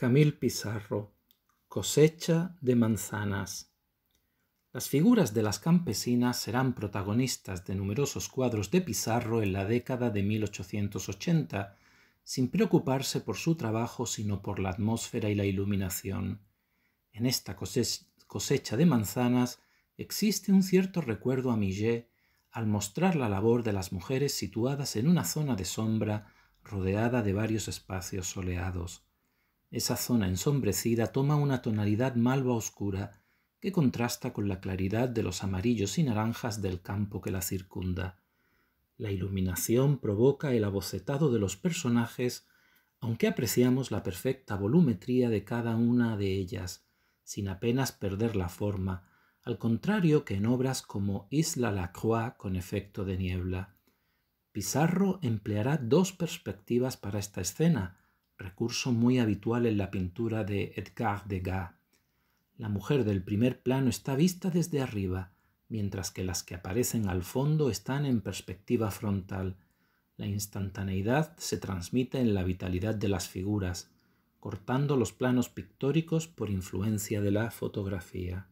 Camil Pizarro, Cosecha de manzanas. Las figuras de las campesinas serán protagonistas de numerosos cuadros de Pizarro en la década de 1880, sin preocuparse por su trabajo sino por la atmósfera y la iluminación. En esta cosecha de manzanas existe un cierto recuerdo a Millet al mostrar la labor de las mujeres situadas en una zona de sombra rodeada de varios espacios soleados. Esa zona ensombrecida toma una tonalidad malva oscura que contrasta con la claridad de los amarillos y naranjas del campo que la circunda. La iluminación provoca el abocetado de los personajes, aunque apreciamos la perfecta volumetría de cada una de ellas, sin apenas perder la forma, al contrario que en obras como Isla la Croix con efecto de niebla. Pizarro empleará dos perspectivas para esta escena, recurso muy habitual en la pintura de Edgar Degas. La mujer del primer plano está vista desde arriba, mientras que las que aparecen al fondo están en perspectiva frontal. La instantaneidad se transmite en la vitalidad de las figuras, cortando los planos pictóricos por influencia de la fotografía.